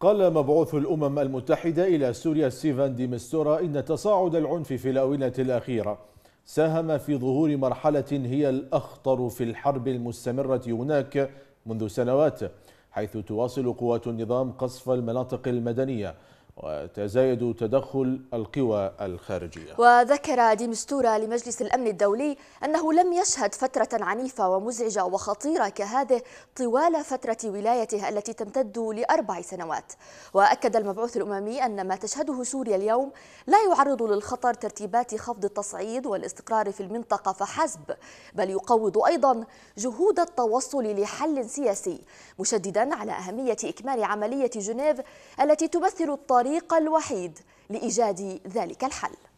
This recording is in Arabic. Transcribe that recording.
قال مبعوث الأمم المتحدة إلى سوريا ستيفان دي مستورا إن تصاعد العنف في الأونة الأخيرة ساهم في ظهور مرحلة هي الأخطر في الحرب المستمرة هناك منذ سنوات حيث تواصل قوات النظام قصف المناطق المدنية وتزايد تدخل القوى الخارجية وذكر ديمستورا لمجلس الأمن الدولي أنه لم يشهد فترة عنيفة ومزعجة وخطيرة كهذه طوال فترة ولايته التي تمتد لأربع سنوات وأكد المبعوث الأممي أن ما تشهده سوريا اليوم لا يعرض للخطر ترتيبات خفض التصعيد والاستقرار في المنطقة فحسب بل يقوض أيضا جهود التوصل لحل سياسي مشددا على أهمية إكمال عملية جنيف التي تمثل الطريق الطريق الوحيد لإيجاد ذلك الحل